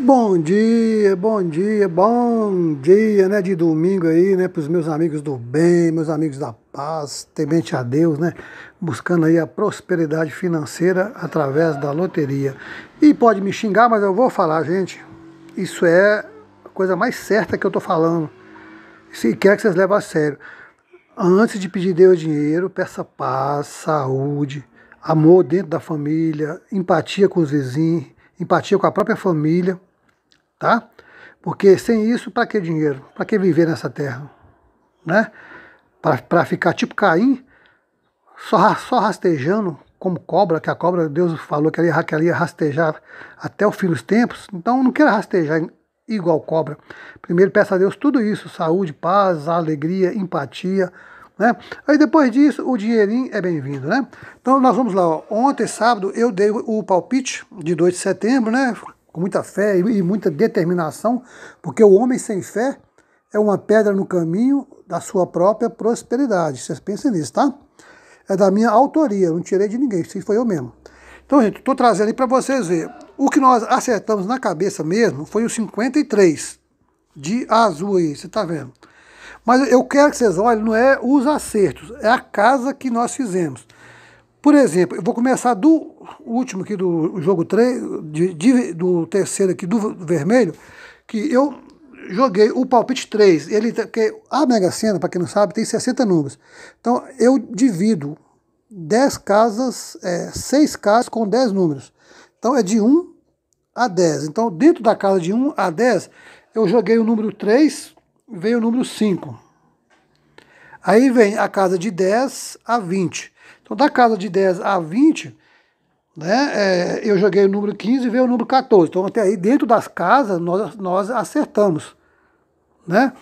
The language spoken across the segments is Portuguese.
Bom dia, bom dia, bom dia, né, de domingo aí, né, para os meus amigos do bem, meus amigos da paz, temente a Deus, né, buscando aí a prosperidade financeira através da loteria. E pode me xingar, mas eu vou falar, gente, isso é a coisa mais certa que eu tô falando, se quer que vocês levem a sério. Antes de pedir Deus dinheiro, peça paz, saúde, amor dentro da família, empatia com os vizinhos, empatia com a própria família, tá? Porque sem isso, para que dinheiro? Para que viver nessa terra? Né? Para ficar tipo Caim, só, só rastejando como cobra, que a cobra, Deus falou que ela, ia, que ela ia rastejar até o fim dos tempos, então não queira rastejar igual cobra. Primeiro peça a Deus tudo isso, saúde, paz, alegria, empatia, né? Aí depois disso, o dinheirinho é bem-vindo, né? Então nós vamos lá, ó. ontem, sábado, eu dei o palpite de 2 de setembro, né? com muita fé e muita determinação, porque o homem sem fé é uma pedra no caminho da sua própria prosperidade. Vocês pensem nisso, tá? É da minha autoria, não tirei de ninguém, isso foi eu mesmo. Então, gente, estou trazendo aí para vocês verem. O que nós acertamos na cabeça mesmo foi o 53 de azul aí, você está vendo. Mas eu quero que vocês olhem, não é os acertos, é a casa que nós fizemos. Por exemplo, eu vou começar do último aqui do jogo 3, de, de, do terceiro aqui do vermelho, que eu joguei o palpite 3. Ele, tá, que a Mega Sena, para quem não sabe, tem 60 números. Então eu divido 10 casas, é, 6 casas com 10 números. Então é de 1 a 10. Então dentro da casa de 1 a 10, eu joguei o número 3, veio o número 5. Aí vem a casa de 10 a 20. Então, da casa de 10 a 20, né, é, eu joguei o número 15 e veio o número 14. Então, até aí, dentro das casas, nós, nós acertamos. Né?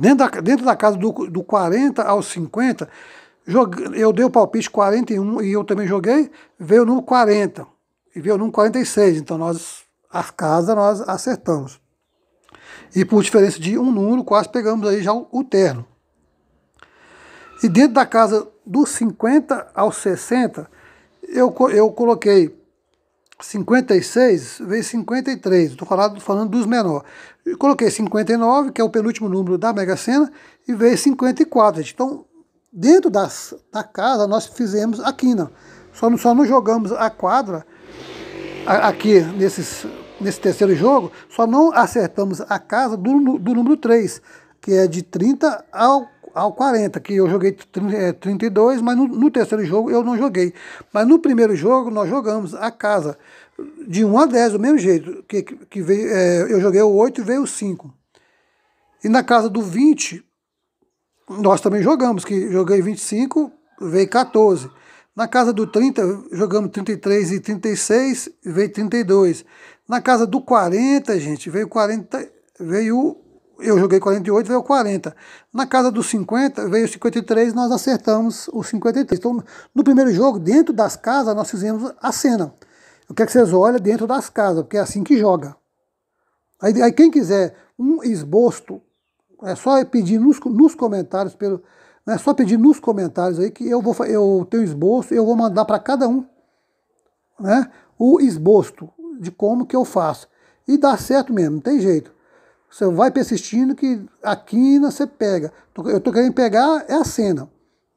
Dentro, da, dentro da casa do, do 40 ao 50, jogue, eu dei o palpite 41 e eu também joguei, veio o número 40 e veio o número 46. Então, nós, as casas, nós acertamos. E por diferença de um número, quase pegamos aí já o terno. E dentro da casa dos 50 aos 60, eu, eu coloquei 56 vezes 53, estou falando, falando dos menores. Coloquei 59, que é o penúltimo número da Mega Sena, e vezes 54, gente. Então, dentro das, da casa, nós fizemos a quina. Só não, só não jogamos a quadra a, aqui nesses, nesse terceiro jogo, só não acertamos a casa do, do número 3, que é de 30 ao ao 40, que eu joguei 32, é, mas no, no, terceiro jogo eu não joguei. Mas no primeiro jogo nós jogamos a casa de 1 a 10, do mesmo jeito, que, que veio, é, eu joguei o 8 e veio o 5. E na casa do 20, nós também jogamos, que joguei 25, veio 14. Na casa do 30, jogamos 33 e 36, veio 32. Na casa do 40, gente, veio 40, veio eu joguei 48, veio 40. Na casa dos 50, veio 53, nós acertamos os 53. Então, no primeiro jogo, dentro das casas, nós fizemos a cena. que é que vocês olham dentro das casas, porque é assim que joga. Aí, aí quem quiser um esboço, é só pedir nos, nos comentários, pelo, é só pedir nos comentários aí que eu vou eu tenho esboço, eu vou mandar para cada um, né, o esboço de como que eu faço. E dá certo mesmo, não tem jeito. Você vai persistindo que a quina você pega. Eu estou querendo pegar é a cena,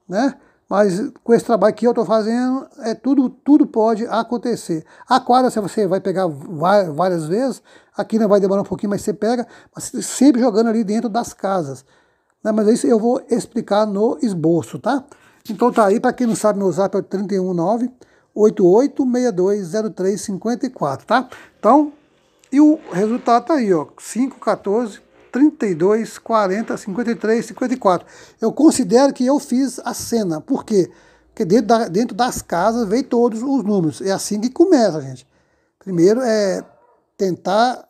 né? Mas com esse trabalho que eu estou fazendo, é tudo, tudo pode acontecer. A quadra você vai pegar várias vezes, a quina vai demorar um pouquinho, mas você pega, mas sempre jogando ali dentro das casas. Né? Mas isso eu vou explicar no esboço, tá? Então tá aí, para quem não sabe, meu zap é o 319 88620354, tá? Então, e o resultado tá aí, ó, 5, 14, 32, 40, 53, 54. Eu considero que eu fiz a cena. Por quê? Porque dentro, da, dentro das casas veio todos os números. É assim que começa, gente. Primeiro é tentar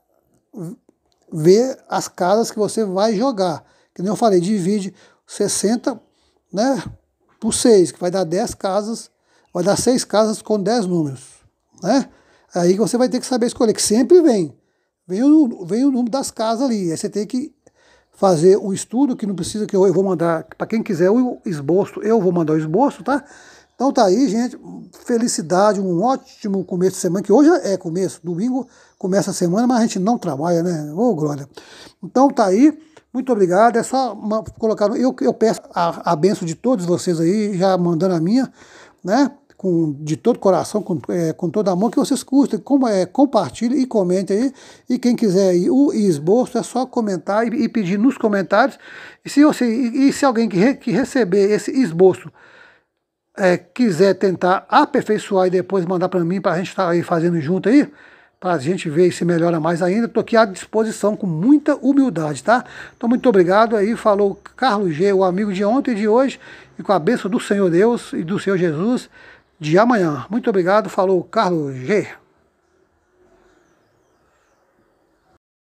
ver as casas que você vai jogar. Que nem eu falei, divide 60 né, por 6, que vai dar 10 casas, vai dar 6 casas com 10 números. Né? Aí você vai ter que saber escolher, que sempre vem. Vem o, vem o número das casas ali. Aí você tem que fazer o estudo, que não precisa, que eu vou mandar, para quem quiser o esboço, eu vou mandar o esboço, tá? Então tá aí, gente. Felicidade, um ótimo começo de semana, que hoje é começo, domingo começa a semana, mas a gente não trabalha, né? Ô, Glória. Então tá aí. Muito obrigado. É só colocar. Eu, eu peço a, a benção de todos vocês aí, já mandando a minha, né? com, de todo coração, com, é, com toda a mão, que vocês curtem, como é, compartilhem e comentem aí. E quem quiser aí, o esboço é só comentar e, e, pedir nos comentários. E se, você, e, e se alguém que, re, que receber esse esboço é, quiser tentar aperfeiçoar e depois mandar para mim, para a gente estar tá aí fazendo junto aí, para a gente ver se melhora mais ainda. Estou aqui à disposição com muita humildade, tá? Então, muito obrigado aí. Falou Carlos G., o amigo de ontem e de hoje, e com a bênção do Senhor Deus e do Senhor Jesus de amanhã. Muito obrigado, falou Carlos G.